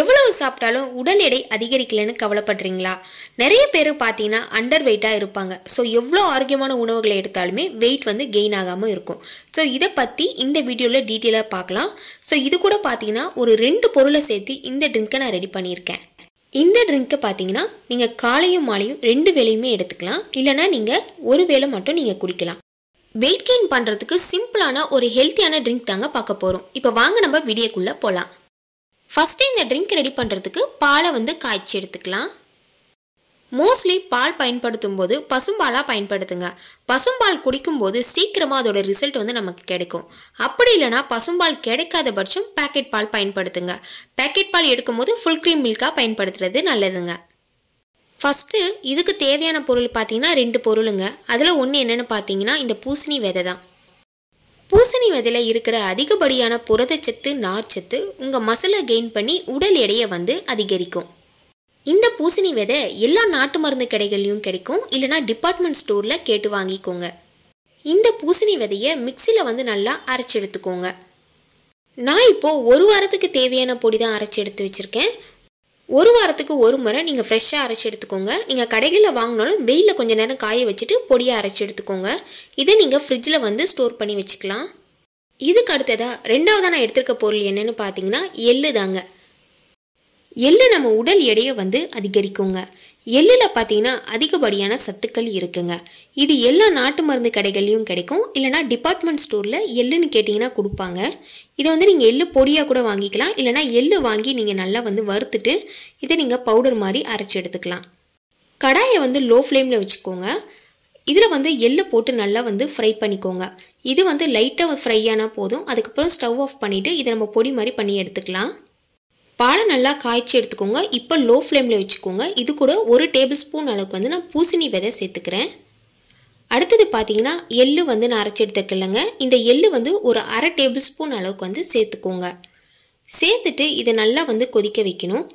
எவ்வளவு சாப்பிட்டாலும் உடல் எடை அதிகரிக்கலன்னு கவலைப்படுறீங்களா நிறைய பேர் பார்த்தீங்கன்னா அண்டர் வெயிட்டாக இருப்பாங்க ஸோ எவ்வளோ ஆரோக்கியமான உணவுகளை எடுத்தாலுமே வெயிட் வந்து கெயின் ஆகாமல் இருக்கும் ஸோ இதை பற்றி இந்த வீடியோவில் டீட்டெயிலாக பார்க்கலாம் ஸோ இது கூட பார்த்தீங்கன்னா ஒரு ரெண்டு பொருளை சேர்த்து இந்த ட்ரிங்க்கை நான் ரெடி பண்ணியிருக்கேன் இந்த ட்ரிங்க்கை பார்த்தீங்கன்னா நீங்கள் காலையும் மாலையும் ரெண்டு வேலையுமே எடுத்துக்கலாம் இல்லைனா நீங்கள் ஒரு வேளை மட்டும் நீங்கள் குடிக்கலாம் வெயிட் கெயின் பண்ணுறதுக்கு சிம்பிளான ஒரு ஹெல்த்தியான ட்ரிங்க் தாங்க பார்க்க போகிறோம் இப்போ வாங்க நம்ம வீடியோக்குள்ளே போகலாம் ஃபஸ்ட்டு இந்த ட்ரிங்க் ரெடி பண்ணுறதுக்கு பாலை வந்து காய்ச்சி எடுத்துக்கலாம் மோஸ்ட்லி பால் பயன்படுத்தும் போது பசும்பாலாக பயன்படுத்துங்க பசும்பால் குடிக்கும்போது சீக்கிரமாக அதோட ரிசல்ட் வந்து நமக்கு கிடைக்கும் அப்படி இல்லைனா பசும்பால் கிடைக்காத பட்சம் பேக்கெட் பால் பயன்படுத்துங்க பேக்கெட் பால் எடுக்கும்போது ஃபுல் க்ரீம் மில்காக பயன்படுத்துறது நல்லதுங்க ஃபஸ்ட்டு இதுக்கு தேவையான பொருள் பார்த்தீங்கன்னா ரெண்டு பொருளுங்க அதில் ஒன்று என்னென்னு பார்த்தீங்கன்னா இந்த பூசணி விதை தான் பூசணி விதையில் இருக்கிற அதிகப்படியான புரதச்சத்து நார்ச்சத்து உங்கள் மசிலை கெயின் பண்ணி உடல் எடையை வந்து அதிகரிக்கும் இந்த பூசணி விதை எல்லா நாட்டு மருந்து கடைகள்லையும் கிடைக்கும் இல்லைனா டிபார்ட்மெண்ட் ஸ்டோரில் கேட்டு வாங்கிக்கோங்க இந்த பூசணி விதையை மிக்சியில் வந்து நல்லா அரைச்சி எடுத்துக்கோங்க நான் இப்போது ஒரு வாரத்துக்கு தேவையான பொடி தான் அரைச்சி எடுத்து வச்சுருக்கேன் ஒரு வாரத்துக்கு ஒரு முறை நீங்கள் ஃப்ரெஷ்ஷாக அரைச்சி எடுத்துக்கோங்க நீங்கள் கடைகளில் வாங்கினாலும் வெயிலில் கொஞ்சம் நேரம் காய வச்சுட்டு பொடியாக அரைச்சி எடுத்துக்கோங்க இதை நீங்கள் ஃப்ரிட்ஜில் வந்து ஸ்டோர் பண்ணி வச்சுக்கலாம் இதுக்கு அடுத்ததாக ரெண்டாவதாக நான் எடுத்திருக்க பொருள் என்னென்னு பார்த்தீங்கன்னா எள்ளு தாங்க எள்ளு நம்ம உடல் எடையை வந்து அதிகரிக்குங்க எள்ளில் பார்த்தீங்கன்னா அதிகப்படியான சத்துக்கள் இருக்குங்க இது எல்லா நாட்டு மருந்து கடைகள்லையும் கிடைக்கும் இல்லைனா டிபார்ட்மெண்ட் ஸ்டோரில் எள்ளுன்னு கேட்டிங்கன்னா கொடுப்பாங்க இதை வந்து நீங்கள் எள்ளு பொடியாக கூட வாங்கிக்கலாம் இல்லைனா எள்ளு வாங்கி நீங்கள் நல்லா வந்து வறுத்துட்டு இதை நீங்கள் பவுடர் மாதிரி அரைச்சி எடுத்துக்கலாம் கடாயை வந்து லோ ஃப்ளேமில் வச்சுக்கோங்க இதில் வந்து எள்ளு போட்டு நல்லா வந்து ஃப்ரை பண்ணிக்கோங்க இது வந்து லைட்டாக ஃப்ரை ஆனால் போதும் அதுக்கப்புறம் ஸ்டவ் ஆஃப் பண்ணிவிட்டு இதை நம்ம பொடி மாதிரி பண்ணி எடுத்துக்கலாம் பாலை நல்லா காய்ச்சி எடுத்துக்கோங்க இப்போ லோ ஃப்ளேமில் வச்சுக்கோங்க இது கூட ஒரு டேபிள் ஸ்பூன் அளவுக்கு வந்து நான் பூசணி விதை சேர்த்துக்கிறேன் அடுத்தது பார்த்தீங்கன்னா எள்ளு வந்து நான் அரைச்சி எடுத்துருக்கலங்க இந்த எள்ளு வந்து ஒரு அரை டேபிள் ஸ்பூன் அளவுக்கு வந்து சேர்த்துக்கோங்க சேர்த்துட்டு இதை நல்லா வந்து கொதிக்க வைக்கணும்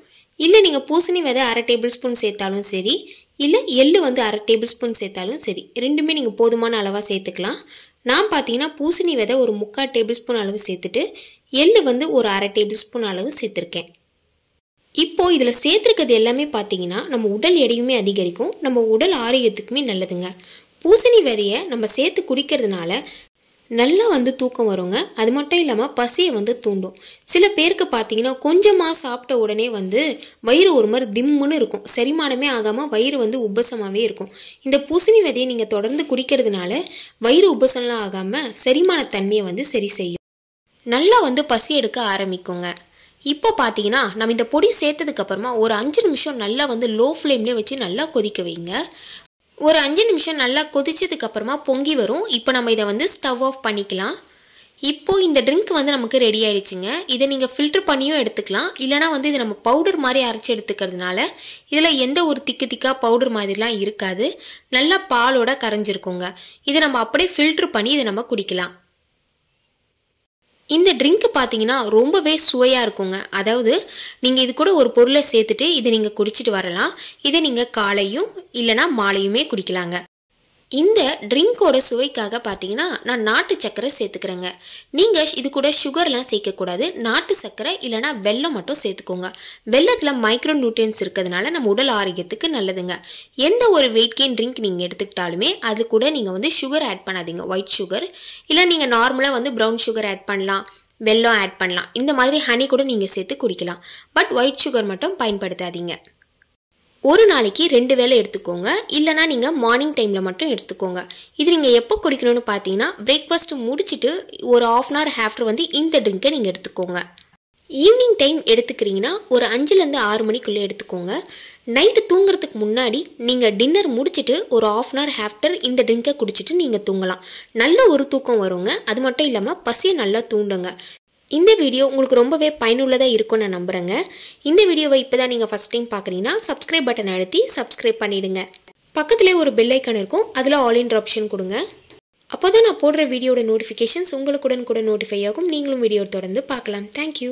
இல்லை நீங்கள் பூசணி விதை அரை டேபிள் ஸ்பூன் சேர்த்தாலும் சரி இல்லை எள்ளு வந்து அரை டேபிள் ஸ்பூன் சேர்த்தாலும் சரி ரெண்டுமே நீங்கள் போதுமான அளவாக சேர்த்துக்கலாம் நான் பார்த்தீங்கன்னா பூசணி விதை ஒரு முக்கால் டேபிள் ஸ்பூன் அளவு சேர்த்துட்டு எள்ளு வந்து ஒரு அரை டேபிள் ஸ்பூன் அளவு சேர்த்துருக்கேன் இப்போது இதில் சேர்த்துருக்கிறது எல்லாமே பார்த்தீங்கன்னா நம்ம உடல் எடையுமே அதிகரிக்கும் நம்ம உடல் ஆரோக்கியத்துக்குமே நல்லதுங்க பூசணி விதையை நம்ம சேர்த்து குடிக்கிறதுனால நல்லா வந்து தூக்கம் வருங்க அது மட்டும் இல்லாமல் பசியை வந்து தூண்டும் சில பேருக்கு பார்த்தீங்கன்னா கொஞ்சமாக சாப்பிட்ட உடனே வந்து வயிறு ஒரு மாதிரி திம்முன்னு இருக்கும் செரிமானமே ஆகாமல் வயிறு வந்து உபசமாகவே இருக்கும் இந்த பூசணி விதையை நீங்கள் தொடர்ந்து குடிக்கிறதுனால வயிறு உபசம்லாம் ஆகாமல் செரிமான தன்மையை வந்து சரி செய்யும் நல்லா வந்து பசி எடுக்க ஆரம்பிக்குங்க இப்போ பார்த்தீங்கன்னா நம்ம இந்த பொடி சேர்த்ததுக்கப்புறமா ஒரு அஞ்சு நிமிஷம் நல்லா வந்து லோ ஃப்ளேம்லேயே வச்சு நல்லா கொதிக்க வைங்க ஒரு அஞ்சு நிமிஷம் நல்லா கொதிச்சதுக்கப்புறமா பொங்கி வரும் இப்போ நம்ம இதை வந்து ஸ்டவ் ஆஃப் பண்ணிக்கலாம் இப்போது இந்த ட்ரிங்க் வந்து நமக்கு ரெடி ஆகிடுச்சிங்க இதை நீங்கள் ஃபில்ட்ரு பண்ணியும் எடுத்துக்கலாம் இல்லைனா வந்து இதை நம்ம பவுடர் மாதிரி அரைச்சி எடுத்துக்கிறதுனால இதில் எந்த ஒரு திக்கு திக்காக பவுடர் மாதிரிலாம் இருக்காது நல்லா பாலோட கரைஞ்சிருக்குங்க இதை நம்ம அப்படியே ஃபில்ட்ரு பண்ணி இதை நம்ம குடிக்கலாம் இந்த ட்ரிங்க்கு பார்த்தீங்கன்னா ரொம்பவே சுவையாக இருக்குங்க அதாவது நீங்கள் இது கூட ஒரு பொருளை சேர்த்துட்டு இதை நீங்கள் குடிச்சிட்டு வரலாம் இதை நீங்கள் காலையும் இல்லைனா மாலையுமே குடிக்கலாங்க இந்த ட்ரிங்க்கோட சுவைக்காக பார்த்தீங்கன்னா நான் நாட்டு சர்க்கரை சேர்த்துக்கிறேங்க நீங்கள் இது கூட சுகர்லாம் சேர்க்கக்கூடாது நாட்டு சர்க்கரை இல்லைனா வெல்லம் மட்டும் சேர்த்துக்கோங்க வெள்ளத்தில் மைக்ரோ நியூட்ரியன்ஸ் இருக்கிறதுனால நம்ம உடல் ஆரோக்கியத்துக்கு நல்லதுங்க எந்த ஒரு வெயிட் கெயின் ட்ரிங்க் நீங்கள் எடுத்துக்கிட்டாலுமே அது கூட நீங்கள் வந்து சுகர் ஆட் பண்ணாதீங்க ஒயிட் சுகர் இல்லை நீங்கள் நார்மலாக வந்து ப்ரௌன் சுகர் ஆட் பண்ணலாம் வெல்லம் ஆட் பண்ணலாம் இந்த மாதிரி ஹனி கூட நீங்கள் சேர்த்து குடிக்கலாம் பட் ஒயிட் சுகர் மட்டும் பயன்படுத்தாதீங்க ஒரு நாளைக்கு ரெண்டு வேலை எடுத்துக்கோங்க இல்லைனா நீங்கள் மார்னிங் டைமில் மட்டும் எடுத்துக்கோங்க இது நீங்கள் எப்போ குடிக்கணும்னு பார்த்தீங்கன்னா பிரேக்ஃபாஸ்ட் முடிச்சுட்டு ஒரு ஆஃப் அன் ஹவர் ஆஃப்டர் வந்து இந்த ட்ரிங்கை நீங்கள் எடுத்துக்கோங்க ஈவினிங் டைம் எடுத்துக்கிறீங்கன்னா ஒரு அஞ்சுலேருந்து ஆறு மணிக்குள்ளே எடுத்துக்கோங்க நைட்டு தூங்குறதுக்கு முன்னாடி நீங்கள் டின்னர் முடிச்சுட்டு ஒரு ஆஃப் அன் ஹவர் ஆஃப்டர் இந்த ட்ரிங்கை குடிச்சிட்டு நீங்கள் தூங்கலாம் நல்ல ஒரு தூக்கம் வருங்க அது மட்டும் இல்லாமல் பசியை நல்லா தூண்டுங்க இந்த வீடியோ உங்களுக்கு ரொம்பவே பயனுள்ளதாக இருக்கும்னு நான் நம்புகிறேங்க இந்த வீடியோவை இப்போ தான் நீங்கள் ஃபஸ்ட் டைம் பார்க்குறீங்கன்னா சப்ஸ்கிரைப் பட்டன் அழுத்தி சப்ஸ்கிரைப் பண்ணிவிடுங்க பக்கத்துலேயே ஒரு பெல் இருக்கும் அதில் ஆல் இன்ட்ரு ஆப்ஷன் கொடுங்க அப்போ தான் நான் போடுற வீடியோட நோட்டிஃபிகேஷன்ஸ் உங்களுக்குடன் கூட நோட்டிஃபை ஆகும் நீங்களும் வீடியோ தொடர்ந்து பார்க்கலாம் தேங்க்யூ